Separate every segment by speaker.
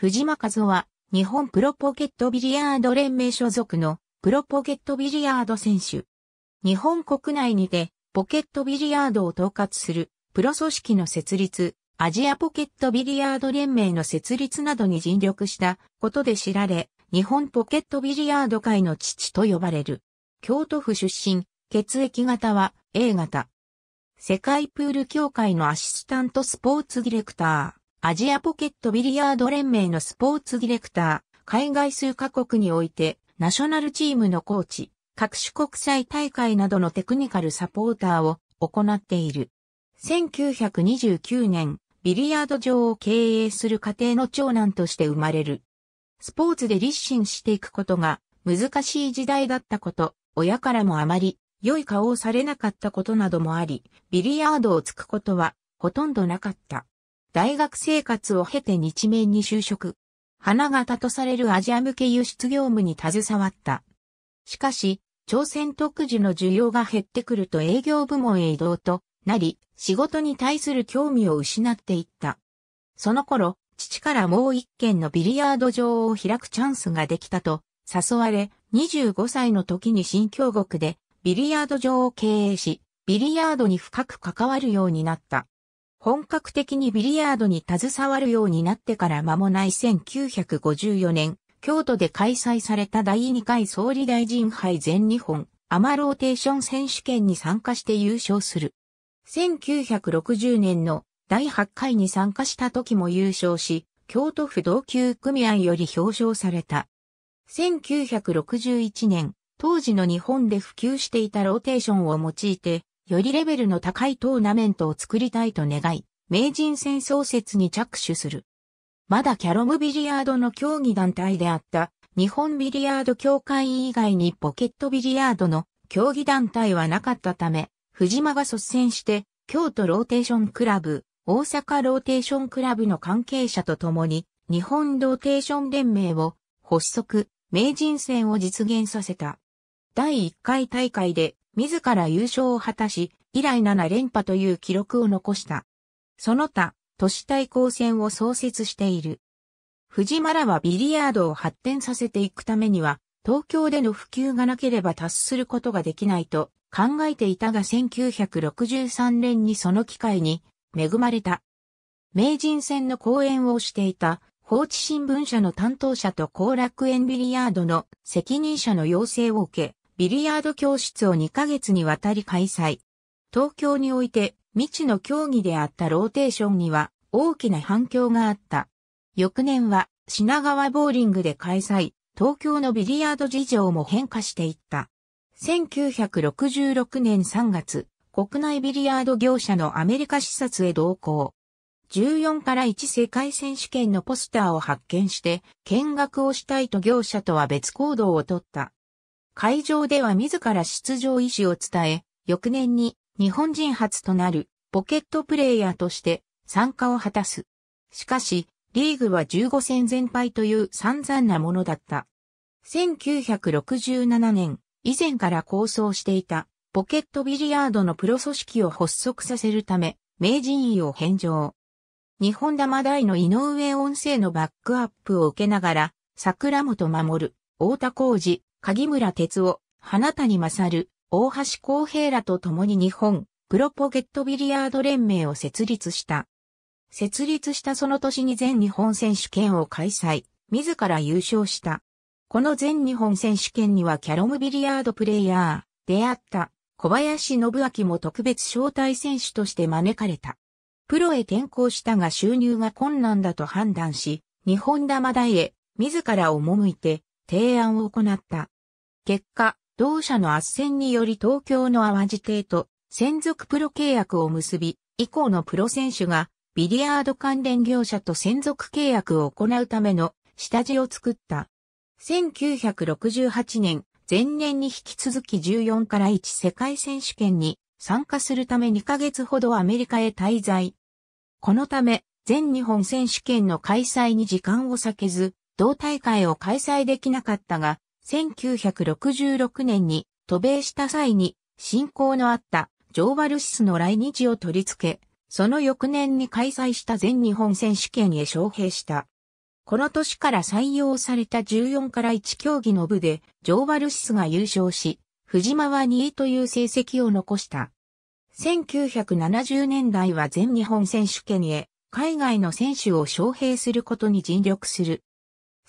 Speaker 1: 藤間和夫は、日本プロポケットビリヤード連盟所属のプロポケットビリヤード選手。日本国内にてポケットビリヤードを統括するプロ組織の設立、アジアポケットビリヤード連盟の設立などに尽力したことで知られ、日本ポケットビリヤード界の父と呼ばれる。京都府出身、血液型は A 型。世界プール協会のアシスタントスポーツディレクター。アジアポケットビリヤード連盟のスポーツディレクター、海外数カ国において、ナショナルチームのコーチ、各種国際大会などのテクニカルサポーターを行っている。1929年、ビリヤード場を経営する家庭の長男として生まれる。スポーツで立身していくことが難しい時代だったこと、親からもあまり良い顔をされなかったことなどもあり、ビリヤードをつくことはほとんどなかった。大学生活を経て日面に就職。花形とされるアジア向け輸出業務に携わった。しかし、朝鮮特需の需要が減ってくると営業部門へ移動となり、仕事に対する興味を失っていった。その頃、父からもう一軒のビリヤード場を開くチャンスができたと誘われ、25歳の時に新京国でビリヤード場を経営し、ビリヤードに深く関わるようになった。本格的にビリヤードに携わるようになってから間もない1954年、京都で開催された第2回総理大臣杯全日本アマローテーション選手権に参加して優勝する。1960年の第8回に参加した時も優勝し、京都府同級組合より表彰された。1961年、当時の日本で普及していたローテーションを用いて、よりレベルの高いトーナメントを作りたいと願い、名人戦創設に着手する。まだキャロムビリヤードの競技団体であった日本ビリヤード協会以外にポケットビリヤードの競技団体はなかったため、藤間が率先して京都ローテーションクラブ、大阪ローテーションクラブの関係者と共に日本ローテーション連盟を発足、名人戦を実現させた。第1回大会で自ら優勝を果たし、以来7連覇という記録を残した。その他、都市対抗戦を創設している。藤原はビリヤードを発展させていくためには、東京での普及がなければ達することができないと考えていたが1963年にその機会に恵まれた。名人戦の講演をしていた放置新聞社の担当者と後楽園ビリヤードの責任者の要請を受け、ビリヤード教室を2ヶ月にわたり開催。東京において未知の競技であったローテーションには大きな反響があった。翌年は品川ボーリングで開催、東京のビリヤード事情も変化していった。1966年3月、国内ビリヤード業者のアメリカ視察へ同行。14から1世界選手権のポスターを発見して見学をしたいと業者とは別行動をとった。会場では自ら出場意思を伝え、翌年に日本人初となるポケットプレイヤーとして参加を果たす。しかし、リーグは15戦全敗という散々なものだった。1967年、以前から構想していたポケットビリヤードのプロ組織を発足させるため、名人位を返上。日本玉大の井上音声のバックアップを受けながら、桜本守、大田浩二、鍵村哲夫、花谷勝、大橋公平らと共に日本、プロポケットビリヤード連盟を設立した。設立したその年に全日本選手権を開催、自ら優勝した。この全日本選手権にはキャロムビリヤードプレイヤー、であった小林信明も特別招待選手として招かれた。プロへ転向したが収入が困難だと判断し、日本玉台へ自ら赴いて提案を行った。結果、同社の圧旋により東京の淡路邸と専属プロ契約を結び、以降のプロ選手がビリヤード関連業者と専属契約を行うための下地を作った。1968年、前年に引き続き14から1世界選手権に参加するため2ヶ月ほどアメリカへ滞在。このため、全日本選手権の開催に時間を避けず、同大会を開催できなかったが、1966年に渡米した際に、親交のあったジョー・バルシスの来日を取り付け、その翌年に開催した全日本選手権へ招聘した。この年から採用された14から1競技の部で、ジョー・バルシスが優勝し、藤間は2位という成績を残した。1970年代は全日本選手権へ、海外の選手を招聘することに尽力する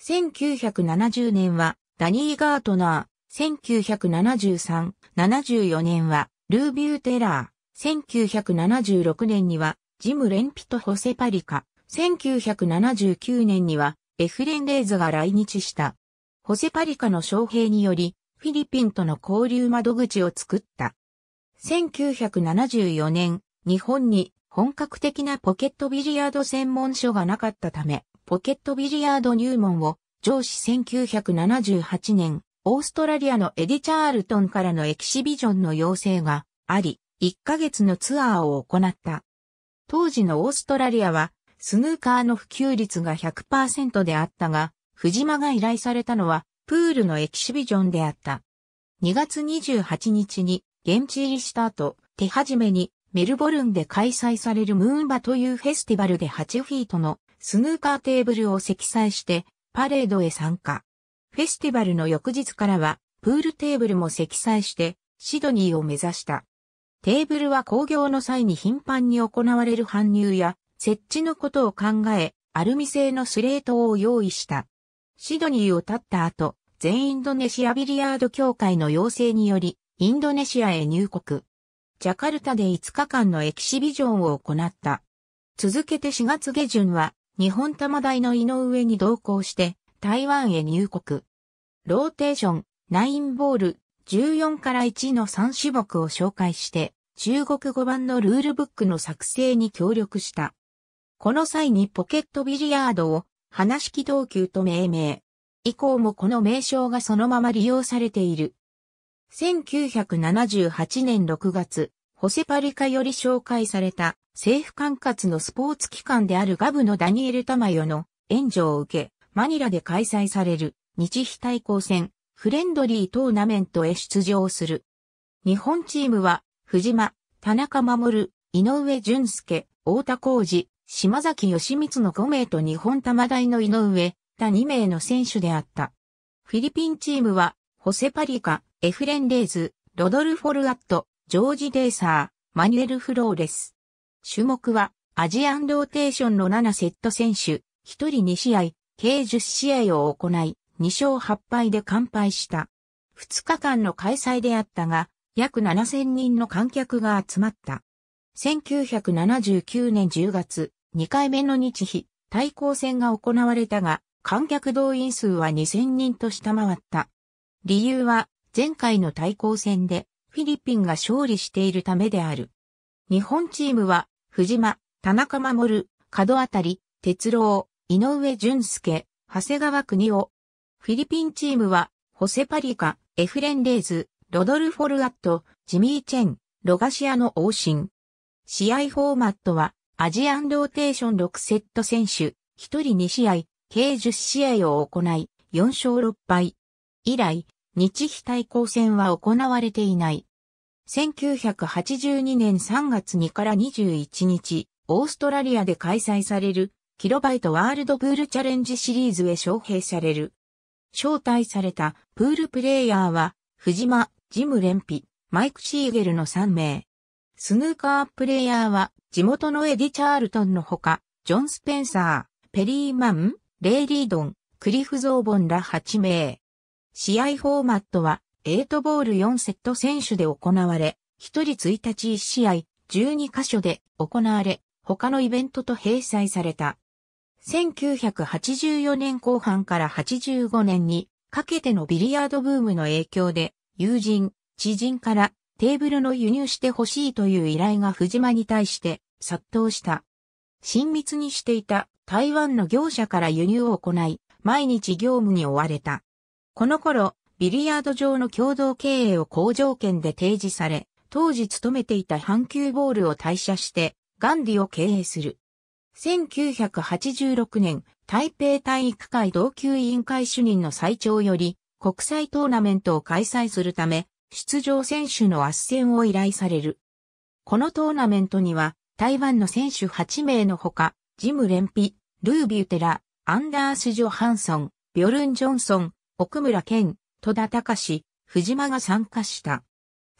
Speaker 1: 1970年はダニー・ガートナー、1973、74年はルービュー・テラー、1976年にはジム・レンピとホセ・パリカ、1979年にはエフレン・レーズが来日した。ホセ・パリカの招聘により、フィリピンとの交流窓口を作った。1974年、日本に本格的なポケットビリヤード専門書がなかったため、ポケットビリヤード入門を上司1978年、オーストラリアのエディ・チャールトンからのエキシビジョンの要請があり、1ヶ月のツアーを行った。当時のオーストラリアは、スヌーカーの普及率が100%であったが、藤間が依頼されたのは、プールのエキシビジョンであった。2月28日に現地入りした後、手始めにメルボルンで開催されるムーンバというフェスティバルで8フィートのスヌーカーテーブルを積載してパレードへ参加。フェスティバルの翌日からはプールテーブルも積載してシドニーを目指した。テーブルは工業の際に頻繁に行われる搬入や設置のことを考え、アルミ製のスレートを用意した。シドニーを立った後、全インドネシアビリヤード協会の要請により、インドネシアへ入国。ジャカルタで5日間のエキシビジョンを行った。続けて4月下旬は、日本玉大の井上に同行して台湾へ入国。ローテーション、9ボール、14から1の3種目を紹介して、中国語版のルールブックの作成に協力した。この際にポケットビリヤードを、花式投球と命名。以降もこの名称がそのまま利用されている。1978年6月、ホセパリカより紹介された政府管轄のスポーツ機関であるガブのダニエル・タマヨの援助を受け、マニラで開催される日比対抗戦フレンドリートーナメントへ出場する。日本チームは藤間、田中守、井上淳介、太田浩二、島崎義光の5名と日本玉大の井上、他2名の選手であった。フィリピンチームは、ホセパリカ、エフレンレーズ、ロドルフォルアット、ジョージ・デーサー、マニュエル・フローレス。種目は、アジアンローテーションの7セット選手、1人2試合、計10試合を行い、2勝8敗で完敗した。2日間の開催であったが、約7000人の観客が集まった。1979年10月、2回目の日比、対抗戦が行われたが、観客動員数は2000人と下回った。理由は、前回の対抗戦で、フィリピンが勝利しているためである。日本チームは、藤間、田中守、角あたり、哲郎、井上淳介、長谷川国夫。フィリピンチームは、ホセパリカ、エフレンレーズ、ロドルフォルアット、ジミー・チェン、ロガシアの王神。試合フォーマットは、アジアンローテーション6セット選手、1人2試合、計10試合を行い、4勝6敗。以来、日比対抗戦は行われていない。1982年3月2から21日、オーストラリアで開催される、キロバイトワールドプールチャレンジシリーズへ招聘される。招待されたプールプレイヤーは、藤間、ジムレンピ、マイク・シーゲルの3名。スヌーカープレイヤーは、地元のエディ・チャールトンのほか、ジョン・スペンサー、ペリー・マン、レイ・リードン、クリフ・ゾーボンら8名。試合フォーマットは、8ボール4セット選手で行われ、1人1日1試合、12カ所で行われ、他のイベントと閉鎖された。1984年後半から85年にかけてのビリヤードブームの影響で、友人、知人からテーブルの輸入してほしいという依頼が藤間に対して殺到した。親密にしていた台湾の業者から輸入を行い、毎日業務に追われた。この頃、ビリヤード場の共同経営を好条件で提示され、当時勤めていた阪急ボールを退社して、ガンディを経営する。1986年、台北体育会同級委員会主任の最長より、国際トーナメントを開催するため、出場選手の斡旋を依頼される。このトーナメントには、台湾の選手8名のほか、ジム・レンピ、ルービュテラ、アンダース・ジョハンソン、ビョルン・ジョンソン、奥村健、戸田隆、藤間が参加した。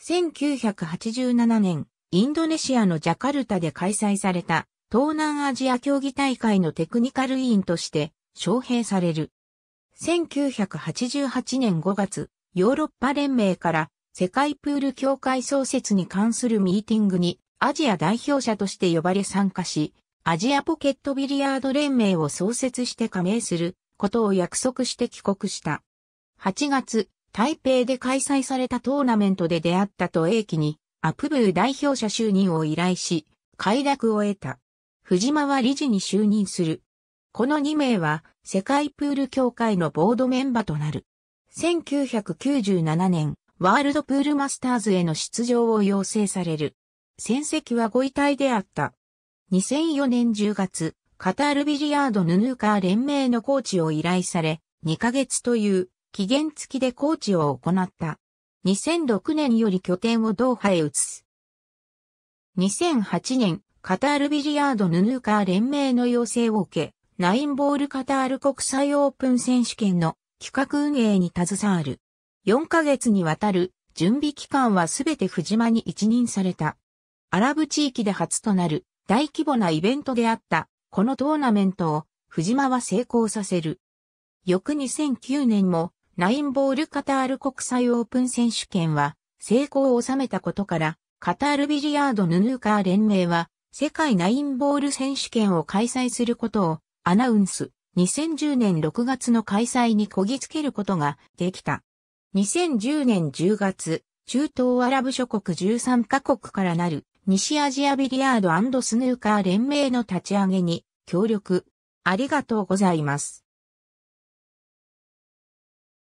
Speaker 1: 1987年、インドネシアのジャカルタで開催された東南アジア競技大会のテクニカル委員として招聘される。1988年5月、ヨーロッパ連盟から世界プール協会創設に関するミーティングにアジア代表者として呼ばれ参加し、アジアポケットビリヤード連盟を創設して加盟することを約束して帰国した。8月、台北で開催されたトーナメントで出会ったと英気に、アップブー代表者就任を依頼し、快諾を得た。藤間は理事に就任する。この2名は、世界プール協会のボードメンバーとなる。1997年、ワールドプールマスターズへの出場を要請される。戦績はご遺体であった。2004年10月、カタールビリヤードヌヌーカー連盟のコーチを依頼され、2ヶ月という期限付きでコーチを行った。2006年より拠点をドーハへ移す。2008年、カタールビリヤードヌヌーカー連盟の要請を受け、ナインボールカタール国際オープン選手権の企画運営に携わる。4ヶ月にわたる準備期間はすべて藤間に一任された。アラブ地域で初となる大規模なイベントであった、このトーナメントを藤間は成功させる。翌2009年もナインボールカタール国際オープン選手権は成功を収めたことから、カタールビリヤードヌヌーカー連盟は、世界ナインボール選手権を開催することをアナウンス、2010年6月の開催にこぎつけることができた。2010年10月、中東アラブ諸国13カ国からなる西アジアビリヤードスヌーカー連盟の立ち上げに協力。ありがとうございます。